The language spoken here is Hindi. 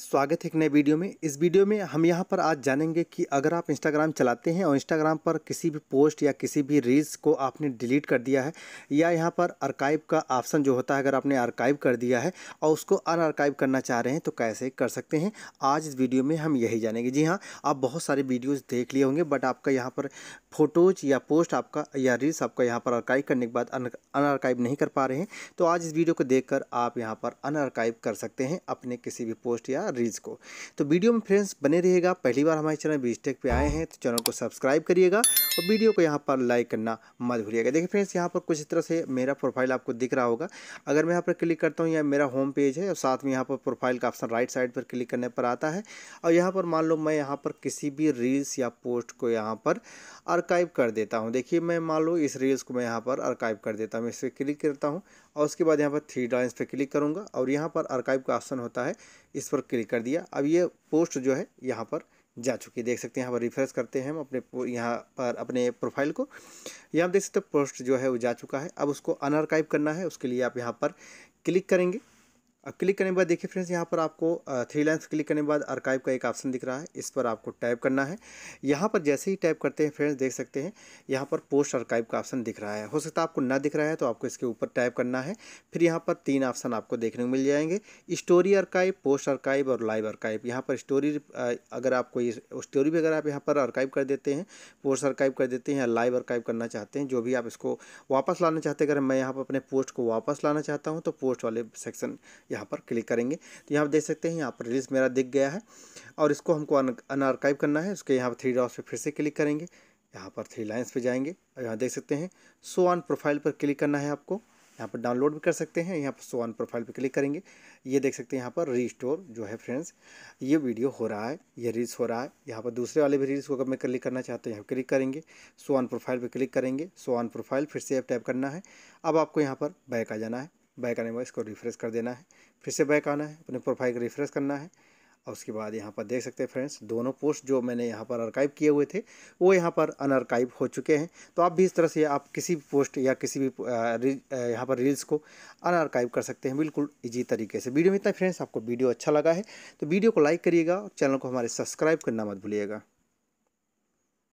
स्वागत है एक नए वीडियो में इस वीडियो में हम यहाँ पर आज जानेंगे कि अगर आप इंस्टाग्राम चलाते हैं और इंस्टाग्राम पर किसी भी पोस्ट या किसी भी रील्स को आपने डिलीट कर दिया है या यहाँ पर आर्काइव का ऑप्शन जो होता है अगर आपने आर्काइव कर दिया है और उसको अन आर्काइव करना चाह रहे हैं तो कैसे कर सकते हैं आज इस वीडियो में हम यही जानेंगे जी हाँ आप बहुत सारे वीडियोज़ देख लिए होंगे बट आपका यहाँ पर फ़ोटोज़ या पोस्ट आपका या रील्स आपका यहाँ पर आर्काइव करने के बाद अन आर्काइव नहीं कर पा रहे हैं तो आज इस वीडियो को देख आप यहाँ पर अन आर्काइव कर सकते हैं अपने किसी भी पोस्ट या करना रील्स को तो वीडियो में फ्रेंड्स बने रहेगा पहली बार हमारे चैनल बीजटेक पे आए हैं तो चैनल को सब्सक्राइब करिएगा और वीडियो को यहाँ पर लाइक करना मत भूलिएगा देखिए फ्रेंड्स यहाँ पर कुछ इस तरह से मेरा प्रोफाइल आपको दिख रहा होगा अगर मैं यहाँ पर क्लिक करता हूँ या मेरा होम पेज है और साथ में यहाँ पर प्रोफाइल का ऑप्शन राइट साइड पर क्लिक करने पर आता है और यहाँ पर मान लो मैं यहाँ पर किसी भी रील्स या पोस्ट को यहाँ पर अर्काइव कर देता हूँ देखिए मैं मान लो इस रील्स को मैं यहाँ पर अर्काइव कर देता हूँ इस पर क्लिक करता हूँ और उसके बाद यहाँ पर थ्री डॉइंस पर क्लिक करूँगा और यहाँ पर अर्काइव का ऑप्शन होता है इस पर क्लिक क्लिक कर दिया अब ये पोस्ट जो है यहाँ पर जा चुकी है देख सकते हैं यहाँ पर रिफ्रेश करते हैं हम अपने यहाँ पर अपने प्रोफाइल को यहाँ देख सकते हैं पोस्ट जो है वो जा चुका है अब उसको अनआर्काइव करना है उसके लिए आप यहाँ पर क्लिक करेंगे क्लिक करने के बाद देखिए फ्रेंड्स यहाँ पर आपको थ्री लाइन्स क्लिक करने के बाद अर्काइव का एक ऑप्शन दिख रहा है इस पर आपको टाइप करना है यहाँ पर जैसे ही टाइप करते हैं फ्रेंड्स देख सकते हैं यहाँ पर पोस्ट अर्काइव का ऑप्शन दिख रहा है हो सकता है आपको ना दिख रहा है तो आपको इसके ऊपर टाइप करना है फिर यहाँ पर तीन ऑप्शन आपको देखने को मिल जाएंगे स्टोरी अर्काइव पोस्ट अर्काइव और लाइव अर्काइव यहाँ पर स्टोरी अगर आप कोई स्टोरी भी अगर आप यहाँ पर अर्काइव कर देते हैं पोस्ट अर्काइव कर देते हैं या लाइव अर्काइव करना चाहते हैं जो भी आप इसको वापस लाना चाहते हैं अगर मैं यहाँ पर अपने पोस्ट को वापस लाना चाहता हूँ तो पोस्ट वाले सेक्शन यहाँ पर क्लिक करेंगे तो यहाँ पर देख सकते हैं यहाँ पर रिलीज़ मेरा दिख गया है और इसको हमको अनआर्काइव करना है उसके यहाँ पर थ्री डॉट्स पर फिर से क्लिक करेंगे यहाँ पर थ्री लाइन्स पर जाएंगे और यहाँ देख सकते हैं सो ऑन प्रोफाइल पर क्लिक करना है आपको यहाँ पर डाउनलोड भी कर सकते हैं यहाँ पर सो ऑन प्रोफाइल पर क्लिक करेंगे ये देख सकते हैं यहाँ पर रीस्टोर जो है फ्रेंड्स ये वीडियो हो रहा है ये रील्स हो रहा है यहाँ पर दूसरे वाले भी रील्स को अगर मैं क्लिक करना चाहता हूँ यहाँ क्लिक करेंगे सो ऑन प्रोफाइल पर क्लिक करेंगे सो ऑन प्रोफाइल फिर से टैप करना है अब आपको यहाँ पर बैक आ जाना है बैक आने के बाद इसको रिफ्रेश कर देना है फिर से बैक आना है अपने प्रोफाइल को रिफ्रेश करना है और उसके बाद यहाँ पर देख सकते हैं फ्रेंड्स दोनों पोस्ट जो मैंने यहाँ पर अर्काइव किए हुए थे वो यहाँ पर अनअर्काइव हो चुके हैं तो आप भी इस तरह से आप किसी भी पोस्ट या किसी भी यहाँ पर रील्स को अनअर्काइव कर सकते हैं बिल्कुल ईजी तरीके से वीडियो में इतना फ्रेंड्स आपको वीडियो अच्छा लगा है तो वीडियो को लाइक करिएगा और चैनल को हमारे सब्सक्राइब करना मत भूलिएगा